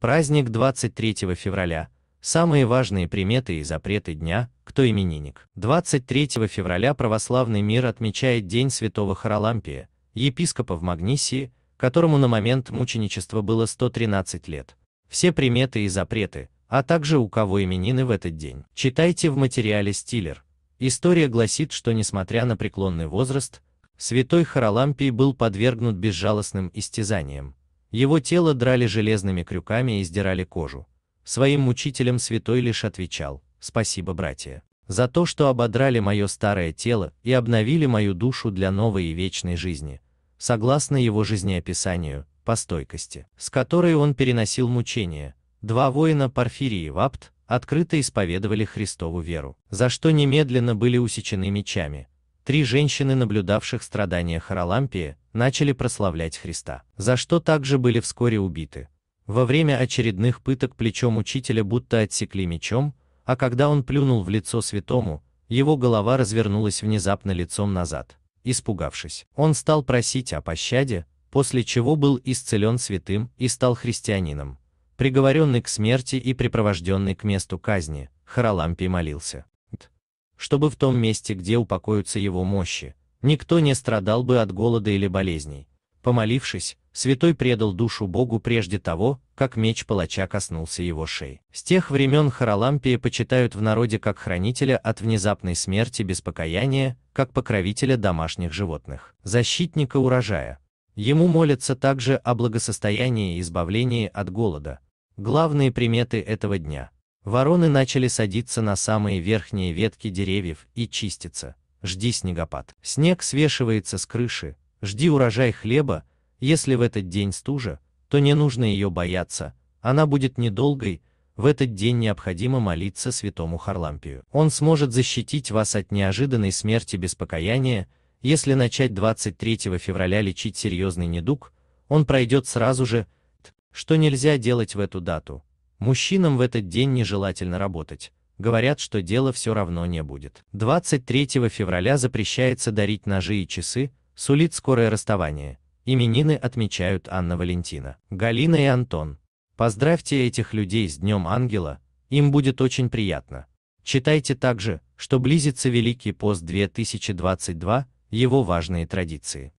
Праздник 23 февраля. Самые важные приметы и запреты дня, кто именинник. 23 февраля православный мир отмечает День святого Харалампия, епископа в Магнисии, которому на момент мученичества было 113 лет. Все приметы и запреты, а также у кого именины в этот день. Читайте в материале «Стиллер». История гласит, что несмотря на преклонный возраст, святой Харалампий был подвергнут безжалостным истязаниям, его тело драли железными крюками и сдирали кожу. Своим мучителям святой лишь отвечал, спасибо, братья, за то, что ободрали мое старое тело и обновили мою душу для новой и вечной жизни, согласно его жизнеописанию, по стойкости, с которой он переносил мучения. Два воина Порфирий и Вапт открыто исповедовали Христову веру, за что немедленно были усечены мечами. Три женщины, наблюдавших страдания Харалампия, начали прославлять Христа, за что также были вскоре убиты. Во время очередных пыток плечом учителя будто отсекли мечом, а когда он плюнул в лицо святому, его голова развернулась внезапно лицом назад. Испугавшись, он стал просить о пощаде, после чего был исцелен святым и стал христианином, приговоренный к смерти и припровожденный к месту казни, Харалампий молился, чтобы в том месте, где упокоятся его мощи, никто не страдал бы от голода или болезней. Помолившись, святой предал душу Богу прежде того, как меч палача коснулся его шеи. С тех времен Харалампия почитают в народе как хранителя от внезапной смерти без покаяния, как покровителя домашних животных, защитника урожая. Ему молятся также о благосостоянии и избавлении от голода. Главные приметы этого дня. Вороны начали садиться на самые верхние ветки деревьев и чиститься жди снегопад. Снег свешивается с крыши, жди урожай хлеба, если в этот день стужа, то не нужно ее бояться, она будет недолгой, в этот день необходимо молиться святому Харлампию. Он сможет защитить вас от неожиданной смерти без покаяния, если начать 23 февраля лечить серьезный недуг, он пройдет сразу же, что нельзя делать в эту дату. Мужчинам в этот день нежелательно работать, говорят, что дела все равно не будет. 23 февраля запрещается дарить ножи и часы, сулит скорое расставание. Именины отмечают Анна Валентина, Галина и Антон. Поздравьте этих людей с Днем Ангела, им будет очень приятно. Читайте также, что близится Великий пост 2022, его важные традиции.